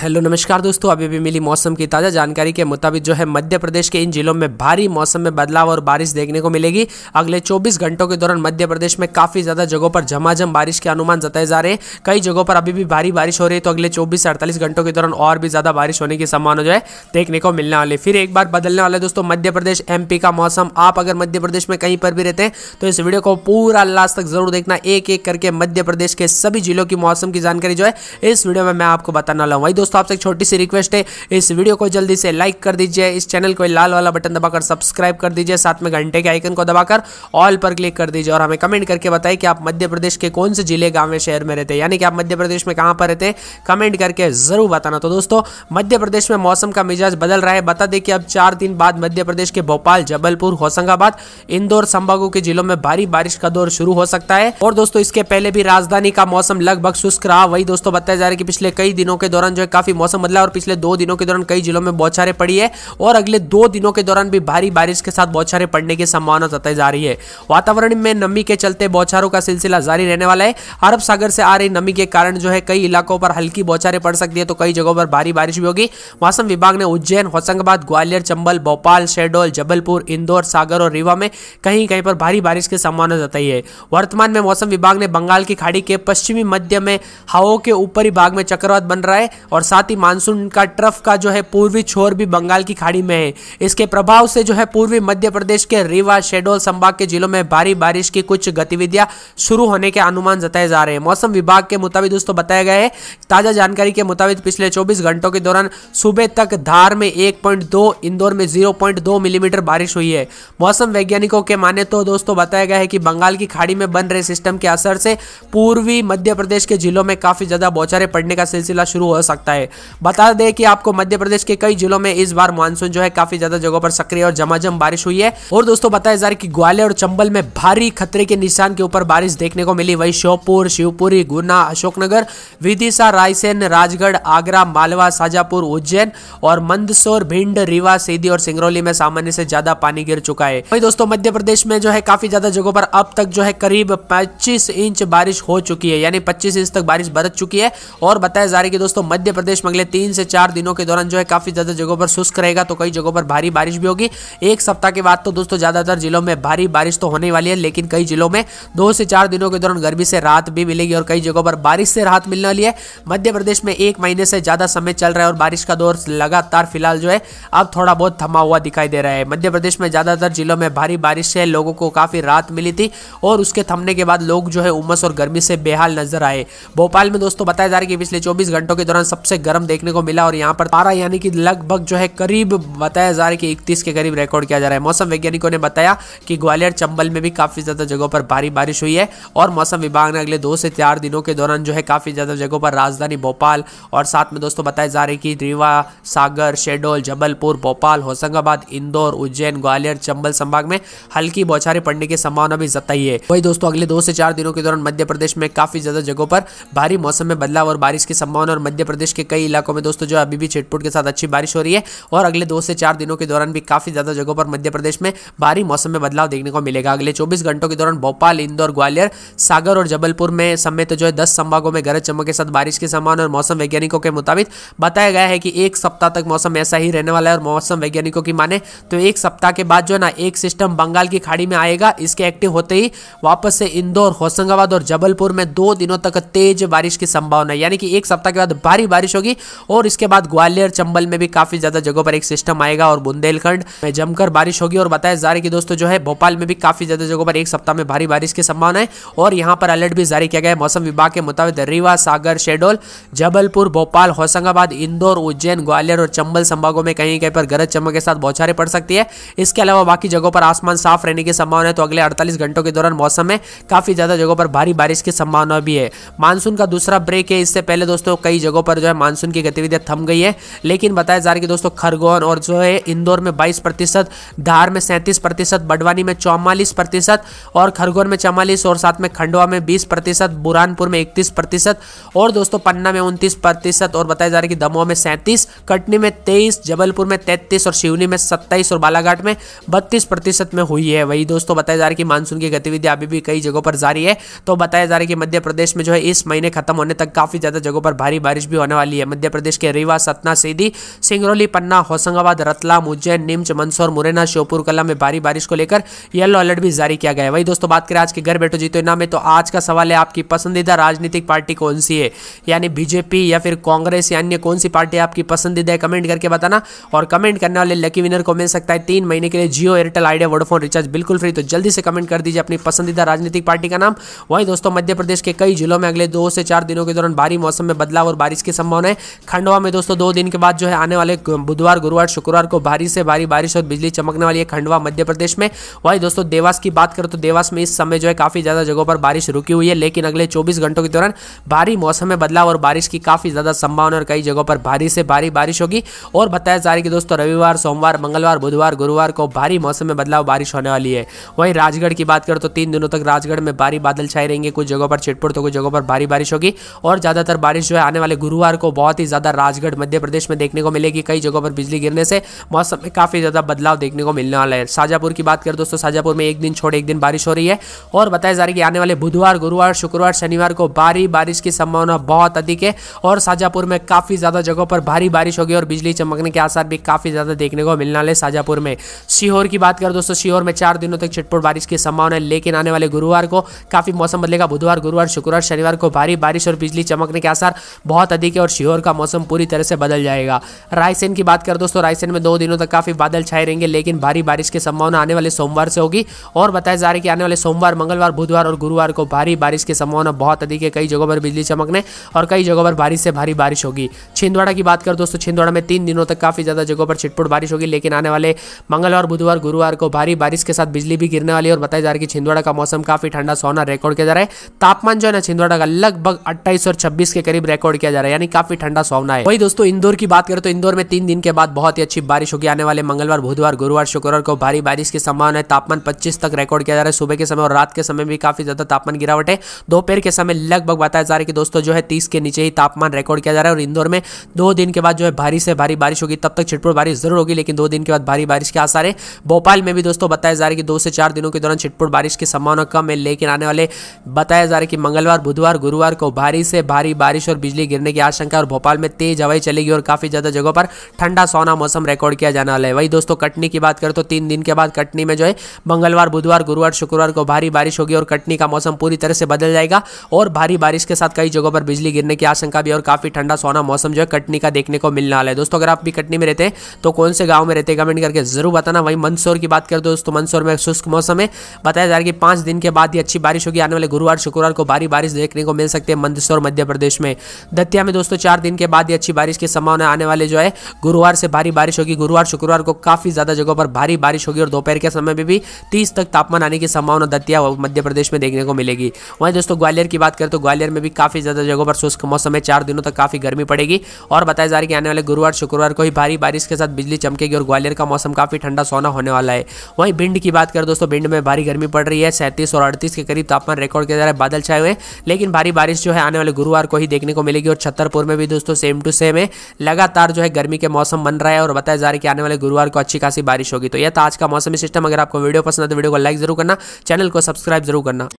hello नमस्कार दोस्तों अभी भी मिली मौसम की ताज़ा जानकारी के मुताबिक जो है मध्य प्रदेश के इन जिलों में भारी मौसम में बदलाव और बारिश देखने को मिलेगी अगले 24 घंटों के दौरान मध्य प्रदेश में काफ़ी ज़्यादा जगहों पर झमाझम बारिश के अनुमान जताए जा रहे हैं कई जगहों पर अभी भी भारी बारिश हो रही है तो अगले चौबीस से अड़तालीस घंटों के दौरान और भी ज़्यादा बारिश होने की संभावना जो है देखने को मिलने वाली फिर एक बार बदलने वाले दोस्तों मध्य प्रदेश एम का मौसम आप अगर मध्य प्रदेश में कहीं पर भी रहते हैं तो इस वीडियो को पूरा लास्ट तक जरूर देखना एक एक करके मध्य प्रदेश के सभी जिलों की मौसम की जानकारी जो है इस वीडियो में मैं आपको बताना लाऊँ वही दोस्तों दोस्तों आपसे एक छोटी सी रिक्वेस्ट है इस वीडियो को जल्दी से लाइक कर दीजिए इस चैनल को लाल वाला बटन दबाकर सब्सक्राइब कर दीजिए साथ में घंटे के आइकन को दबाकर ऑल पर क्लिक कर दीजिए और हमें कमेंट करके बताए कि आप मध्य प्रदेश के कौन से जिले गाँव में शहर में रहते हैं यानी कि आप मध्य प्रदेश में कहाँ पर रहते हैं कमेंट करके ज़रूर बताना तो दोस्तों मध्य प्रदेश में मौसम का मिजाज बदल रहा है बता दें कि अब चार दिन बाद मध्य प्रदेश के भोपाल जबलपुर होशंगाबाद इंदौर संभागों के जिलों में भारी बारिश का दौर शुरू हो सकता है और दोस्तों इसके पहले भी राजधानी का मौसम लगभग शुष्क रहा वही दोस्तों बताया जा रहा है कि पिछले कई दिनों के दौरान जो है काफ़ी मौसम बदला और पिछले दो दिनों के दौरान कई जिलों में बौछारें पड़ी है और अगले दो दिनों के दौरान भी भारी बारिश के साथ बौछारें पड़ने की संभावना जताई जा रही है वातावरण में नमी के चलते बौछारों का सिलसिला जारी रहने वाला है अरब सागर से आ रही नमी के कारण जो है कई इलाकों पर हल्की बौछारें पड़ सकती है तो कई जगहों पर भारी बारिश भी होगी मौसम विभाग ने उज्जैन होशंगाबाद ग्वालियर चंबल भोपाल शहडोल जबलपुर इंदौर सागर और रीवा में कहीं कहीं पर भारी बारिश की संभावना जताई है वर्तमान में मौसम विभाग ने बंगाल की खाड़ी के पश्चिमी मध्य में हवाओं के ऊपरी भाग में चक्रवात बन रहा है और साथ ही मानसून का ट्रफ का जो है पूर्वी छोर भी बंगाल की खाड़ी में है इसके प्रभाव से जो है पूर्वी मध्य प्रदेश के रीवा शेडोल संभाग के जिलों में भारी बारिश की कुछ गतिविधियां शुरू होने के अनुमान जताए जा रहे हैं मौसम विभाग के मुताबिक दोस्तों बताया गया है ताज़ा जानकारी के मुताबिक पिछले चौबीस घंटों के दौरान सुबह तक धार में एक इंदौर में जीरो मिलीमीटर बारिश हुई है मौसम वैज्ञानिकों के माने तो दोस्तों बताया गया है कि बंगाल की खाड़ी में बन रहे सिस्टम के असर से पूर्वी मध्य प्रदेश के जिलों में काफ़ी ज़्यादा बौछारें पड़ने का सिलसिला शुरू हो सकता है है बता दें कि आपको मध्य प्रदेश के कई जिलों में इस बार मानसून जो है काफी ज्यादा जगहों पर सक्रिय और झमाझम बारिश हुई है और दोस्तों बताया जा रहा है कि ग्वालियर और चंबल में भारी खतरे के निशान के ऊपर बारिश देखने को मिली वही श्योपुर शिवपुरी गुना अशोकनगर विदिशा रायसेन राजगढ़ आगरा मालवा साजापुर उज्जैन और मंदसौर भिंड रीवा सीधी और सिंगरौली में सामान्य से ज्यादा पानी गिर चुका है वही दोस्तों मध्य प्रदेश में जो है काफी ज्यादा जगहों पर अब तक जो है करीब पच्चीस इंच बारिश हो चुकी है यानी पच्चीस इंच तक बारिश बरत चुकी है और बताया जा रहा है कि दोस्तों मध्य प्रदेश प्रदेश में अगले तीन से चार दिनों के दौरान जो है काफ़ी ज़्यादा जगहों पर शुष्क रहेगा तो कई जगहों पर भारी बारिश भी होगी एक सप्ताह के बाद तो दोस्तों ज़्यादातर जिलों में भारी बारिश तो होने वाली है लेकिन कई जिलों में दो से चार दिनों के दौरान गर्मी से राहत भी मिलेगी और कई जगहों पर बारिश से राहत मिलने वाली है मध्य प्रदेश में एक महीने से ज़्यादा समय चल रहा है और बारिश का दौर लगातार फिलहाल जो है अब थोड़ा बहुत थमा हुआ दिखाई दे रहा है मध्य प्रदेश में ज़्यादातर जिलों में भारी बारिश से लोगों को काफ़ी राहत मिली थी और उसके थमने के बाद लोग जो है उमस और गर्मी से बेहाल नजर आए भोपाल में दोस्तों बताया जा रहा है कि पिछले चौबीस घंटों के दौरान सबसे सबसे गर्म देखने को मिला और यहाँ पर पारा यानी कि लगभग जो है करीब बताया जा रहा है कि इकतीस के करीब रिकॉर्ड किया जा रहा है मौसम वैज्ञानिकों ने बताया कि ग्वालियर चंबल में भी काफ़ी ज़्यादा जगहों पर भारी बारिश हुई है और मौसम विभाग ने अगले दो से चार दिनों के दौरान जो है काफ़ी ज़्यादा जगहों पर राजधानी भोपाल और साथ में दोस्तों बताया जा रहा है कि रीवा सागर शेडोल जबलपुर भोपाल होशंगाबाद इंदौर उज्जैन ग्वालियर चंबल संभाग में हल्की बौछारें पड़ने की संभावना भी जताई है वही दोस्तों अगले दो से चार दिनों के दौरान मध्य प्रदेश में काफ़ी ज़्यादा जगहों पर भारी मौसम में बदलाव और बारिश की संभावना और मध्य प्रदेश के कई इलाकों में दोस्तों जो अभी भी छिटपुट के साथ अच्छी बारिश हो रही है और अगले दो से चार दिनों के दौरान भी काफ़ी ज़्यादा जगहों पर मध्य प्रदेश में भारी मौसम में बदलाव देखने को मिलेगा अगले चौबीस घंटों के दौरान भोपाल इंदौर ग्वालियर सागर और जबलपुर में समेत जो है दस संभागों में गरज चमक के साथ बारिश की संभावना और मौसम वैज्ञानिकों के मुताबिक बताया गया है कि एक सप्ताह तक मौसम ऐसा ही रहने वाला है और मौसम वैज्ञानिकों की माने तो एक सप्ताह के बाद जो है ना एक सिस्टम बंगाल की खाड़ी में आएगा इसके एक्टिव होते ही वापस से इंदौर होशंगाबाद और जबलपुर में दो दिनों तक तेज बारिश की संभावना यानी कि एक सप्ताह के बाद भारी बारिश बारिश होगी और इसके बाद ग्वालियर चंबल में भी काफ़ी ज़्यादा जगहों पर एक सिस्टम आएगा और बुंदेलखंड में जमकर बारिश होगी और बताया जा रहा है कि दोस्तों जो है भोपाल में भी काफ़ी ज़्यादा जगहों पर एक सप्ताह में भारी बारिश की संभावना है और यहाँ पर अलर्ट भी जारी किया गया है मौसम विभाग के मुताबिक रीवा सागर शेडोल जबलपुर भोपाल होशंगाबाद इंदौर उज्जैन ग्वालियर और चंबल संभागों में कहीं कहीं पर गरज चमक के साथ बौछारें पड़ सकती है इसके अलावा बाकी जगहों पर आसमान साफ रहने की संभावना है तो अगले अड़तालीस घंटों के दौरान मौसम में काफ़ी ज़्यादा जगहों पर भारी बारिश की संभावना भी है मानसून का दूसरा ब्रेक है इससे पहले दोस्तों कई जगहों पर जो है मानसून की गतिविधियां थम गई है लेकिन बताया जा रहा है कि दोस्तों खरगोन और जो है इंदौर में बाईस प्रतिशत धार में सैंतीस प्रतिशत बडवानी में चौवालीस प्रतिशत और खरगोन में चवालीस और साथ में खंडवा में बीस प्रतिशत बुरहानपुर में इकतीस प्रतिशत और दोस्तों पन्ना में उनतीस प्रतिशत और बताया जा रहा है कि दमोह में सैंतीस कटनी में तेईस जबलपुर में तैतीस और शिवनी में सत्ताईस और बालाघाट में बत्तीस प्रतिशत में हुई है वही दोस्तों बताया जा रहा है कि मानसून की गतिविधियां अभी भी कई जगहों पर जारी है तो बताया जा रहा है कि मध्य प्रदेश में जो है इस महीने खत्म होने तक काफी ज्यादा जगहों पर भारी बारिश भी होने वाली वाली है मध्य प्रदेश के रीवा सतना सीधी सिंगरौली पन्ना होशंगाबाद रतलाम उज्जैन नीमच मंदसौर मुरैना श्योपुर कला में भारी बारिश को लेकर येलो अलर्ट भी जारी किया गया है वही दोस्तों बात करें आज के घर बैठो जीतो इनाम में तो आज का सवाल है आपकी पसंदीदा राजनीतिक पार्टी कौन सी है यानी बीजेपी या फिर कांग्रेस या अन्य कौन सी पार्टी आपकी पसंदीदा है कमेंट करके बताना और कमेंट करने वाले लकी विनर को मिल सकता है तीन महीने के लिए Jio Airtel Idea Vodafone recharge बिल्कुल फ्री तो जल्दी से कमेंट कर दीजिए अपनी पसंदीदा राजनीतिक पार्टी का नाम वही दोस्तों मध्य प्रदेश के कई जिलों में अगले दो से चार दिनों के दौरान भारी मौसम में बदलाव और बारिश की संभावना संभावना है खंडवा में दोस्तों दो दिन के बाद जो है आने वाले बुधवार गुरुवार शुक्रवार को भारी से भारी बारिश और बिजली चमकने वाली है खंडवा मध्य प्रदेश में वही दोस्तों देवास की बात करें तो देवास में इस समय जो है काफ़ी ज़्यादा जगहों पर बारिश रुकी हुई है लेकिन अगले चौबीस घंटों के दौरान भारी मौसम में बदलाव और बारिश की काफ़ी ज़्यादा संभावना और कई जगहों पर भारी से भारी बारिश होगी और बताया जा रहा है कि दोस्तों रविवार सोमवार मंगलवार बुधवार गुरुवार को भारी मौसम में बदलाव बारिश होने वाली है वहीं राजगढ़ की बात करें तो तीन दिनों तक राजगढ़ में भारी बादल छाए रहेंगे कुछ जगहों पर छिटपुट तो कुछ जगहों पर भारी बारिश होगी और ज़्यादातर बारिश जो है आने वाले गुरुवार को बहुत ही ज़्यादा राजगढ़ मध्य प्रदेश में देखने को मिलेगी कई जगहों पर बिजली गिरने से मौसम में काफ़ी ज़्यादा बदलाव देखने को मिलने वाला है शाजापुर की बात करें दोस्तों शाजापुर में एक दिन छोड़ एक दिन बारिश हो रही है और बताया जा रहा है कि आने वाले बुधवार गुरुवार शुक्रवार शनिवार को भारी बारिश की संभावना बहुत अधिक है और शाजापुर में काफ़ी ज़्यादा जगहों पर भारी बारिश होगी और बिजली चमकने के आसार भी काफ़ी ज़्यादा देखने को मिलने वाले शाजापुर में सीहोर की बात करें दोस्तों सीहोर में चार दिनों तक छिटपुट बारिश की संभावना है लेकिन आने वाले गुरुवार को काफ़ी मौसम बदलेगा बुधवार गुरुवार शुक्रवार शनिवार को भारी बारिश और बिजली चमकने के आसार बहुत अधिक है और सीहोर का मौसम पूरी तरह से बदल जाएगा रायसेन की बात करें दोस्तों रायसेन में दो दिनों तक काफ़ी बादल छाए रहेंगे लेकिन भारी बारिश की संभावना आने वाले सोमवार से होगी और बताया जा रहा है कि आने वाले सोमवार मंगलवार बुधवार और गुरुवार को भारी बारिश की संभावना बहुत अधिक है कई जगहों पर बिजली चमकने और कई जगहों पर भारी से भारी बारिश होगी छिंदवाड़ा की बात कर दोस्तों छिंदवाड़ा में तीन दिनों तक काफ़ी ज़्यादा जगहों पर छिटपुट बारिश होगी लेकिन आने वाले मंगलवार बुधवार गुरुवार को भारी बारिश के साथ बिजली भी गिरने वाली और बताया जा रहा है कि छिंदवाड़ा का मौसम काफ़ी ठंडा सोना रिकॉर्ड किया जा रहा है तापमान जो है ना छिंदवाड़ा का लगभग अट्ठाईस और छब्बीस के करीब रिकॉर्ड किया जा रहा है यानी काफ़ी काफी ठंडा सोना है वही दोस्तों इंदौर की बात करें तो इंदौर में तीन दिन के बाद बहुत ही अच्छी बारिश होगी आने वाले मंगलवार बुधवार गुरुवार शुक्रवार को भारी बारिश की संभावना है तापमान पच्चीस तक रिकॉर्ड किया जा रहा है सुबह के समय और रात के समय भी काफी ज्यादा तापमान गिरावट है दोपहर के समय लगभग बताया जा रहा है कि दोस्तों जो है तीस के नीचे ही तापमान रिकॉर्ड किया जा रहा है और इंदौर में दो दिन के बाद जो है भारी से भारी बारिश होगी तब तक छिटपुट बारिश जरूर होगी लेकिन दो दिन के बाद भारी बारिश के आसार है भोपाल में भी दोस्तों बताया जा रहा है कि दो से चार दिनों के दौरान छिटपुट बारिश की संभावना कम है लेकिन आने वाले बताया जा रहा है कि मंगलवार बुधवार गुरुवार को भारी से भारी बारिश और बिजली गिरने की आशंका आशंका और भोपाल में तेज हवाई चलेगी और काफ़ी ज़्यादा जगहों पर ठंडा सोना मौसम रिकॉर्ड किया जाने वाला है वही दोस्तों कटनी की बात करें तो तीन दिन के बाद कटनी में जो है मंगलवार बुधवार गुरुवार शुक्रवार को भारी बारिश होगी और कटनी का मौसम पूरी तरह से बदल जाएगा और भारी बारिश के साथ कई जगहों पर बिजली गिरने की आशंका भी और काफ़ी ठंडा सोना मौसम जो है कटनी का देखने को मिलने वाला है दोस्तों अगर आप भी कटनी में रहते हैं तो कौन से गाँव में रहते हैं कमेंट करके जरूर बताना वहीं मंदसौर की बात करें दोस्तों मंदसौर में शुष्क मौसम है बताया जा रहा है कि पांच दिन के बाद ही अच्छी बारिश होगी आने वाले गुरुवार शुक्रवार को भारी बारिश देखने को मिल सकती है मंदसौर मध्य प्रदेश में दतिया में दोस्तों चार दिन के बाद ही अच्छी बारिश की संभावना आने वाले जो है गुरुवार से भारी बारिश होगी गुरुवार शुक्रवार को काफ़ी ज़्यादा जगहों पर भारी बारिश होगी और दोपहर के समय में भी तीस तक तापमान आने की संभावना दतिया मध्य प्रदेश में देखने को मिलेगी वहीं दोस्तों ग्वालियर की बात करें तो ग्वालियर में भी काफ़ी ज़्यादा जगहों पर शुष्क मौसम है चार दिनों तक काफ़ी गर्मी पड़ेगी और बताया जा रहा है कि आने वाले गुरुवार शुक्रवार को ही भारी बारिश के साथ बिजली चमकेगी और ग्वालियर का मौसम काफ़ी ठंडा सोना होने वाला है वहीं भिंड की बात करें दोस्तों भिंड में भारी गर्मी पड़ रही है सैंतीस और अड़तीस के करीब तापमान रिकॉर्ड के जा रहे बादल छाए हुए लेकिन भारी बारिश जो है आने वाले गुरुवार को ही देखने को मिलेगी और छतरपुर में भी दोस्तों सेम टू सेम है लगातार जो है गर्मी के मौसम बन रहा है और बताया जा रहा है कि आने वाले गुरुवार को अच्छी खासी बारिश होगी तो यह था आज का मौसम सिस्टम अगर आपको वीडियो पसंद है तो वीडियो को लाइक जरूर करना चैनल को सब्सक्राइब जरूर करना